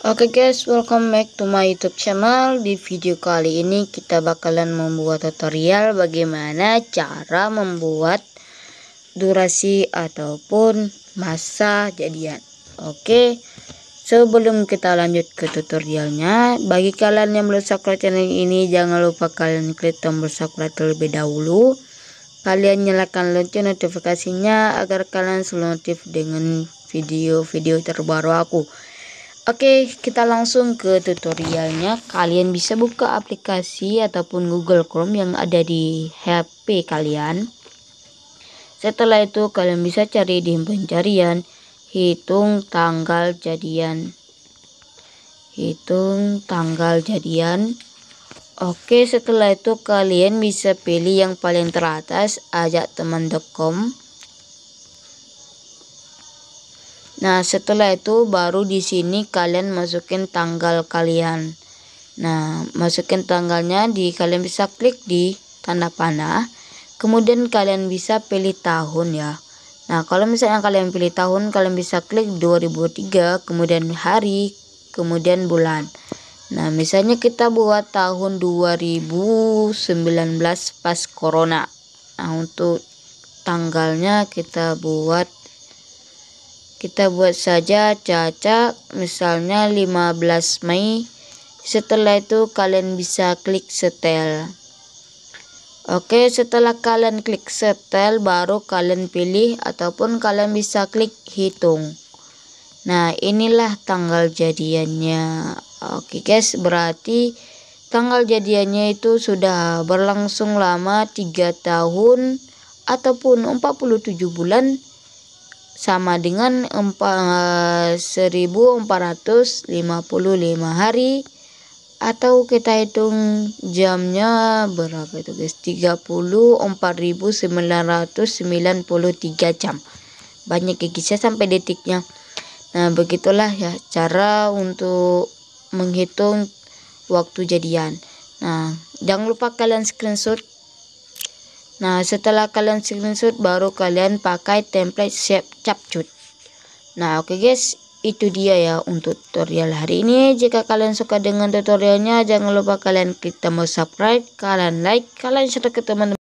Oke okay guys, welcome back to my YouTube channel. Di video kali ini kita bakalan membuat tutorial bagaimana cara membuat durasi ataupun masa jadian. Oke. Okay. Sebelum kita lanjut ke tutorialnya, bagi kalian yang belum subscribe channel ini jangan lupa kalian klik tombol subscribe terlebih dahulu. Kalian nyalakan lonceng notifikasinya agar kalian selalu notif dengan video-video terbaru aku. Oke, kita langsung ke tutorialnya. Kalian bisa buka aplikasi ataupun Google Chrome yang ada di HP kalian. Setelah itu, kalian bisa cari di pencarian, hitung tanggal jadian. Hitung tanggal jadian. Oke, setelah itu kalian bisa pilih yang paling teratas, ajak teman.com. Nah, setelah itu baru di sini kalian masukin tanggal kalian. Nah, masukin tanggalnya di kalian bisa klik di tanda panah. Kemudian kalian bisa pilih tahun ya. Nah, kalau misalnya kalian pilih tahun, kalian bisa klik 2003, kemudian hari, kemudian bulan. Nah, misalnya kita buat tahun 2019 pas corona. Nah, untuk tanggalnya kita buat kita buat saja caca misalnya 15 Mei. Setelah itu kalian bisa klik setel. Oke, setelah kalian klik setel baru kalian pilih ataupun kalian bisa klik hitung. Nah, inilah tanggal jadiannya. Oke guys, berarti tanggal jadiannya itu sudah berlangsung lama 3 tahun ataupun 47 bulan sama dengan 1455 eh, hari atau kita hitung jamnya berapa itu guys 34.993 jam banyak saya sampai detiknya nah begitulah ya cara untuk menghitung waktu jadian nah jangan lupa kalian screenshot Nah, setelah kalian screenshot baru kalian pakai template shape capcut. Nah, oke okay guys, itu dia ya untuk tutorial hari ini. Jika kalian suka dengan tutorialnya, jangan lupa kalian klik tombol subscribe, kalian like, kalian share ke teman-teman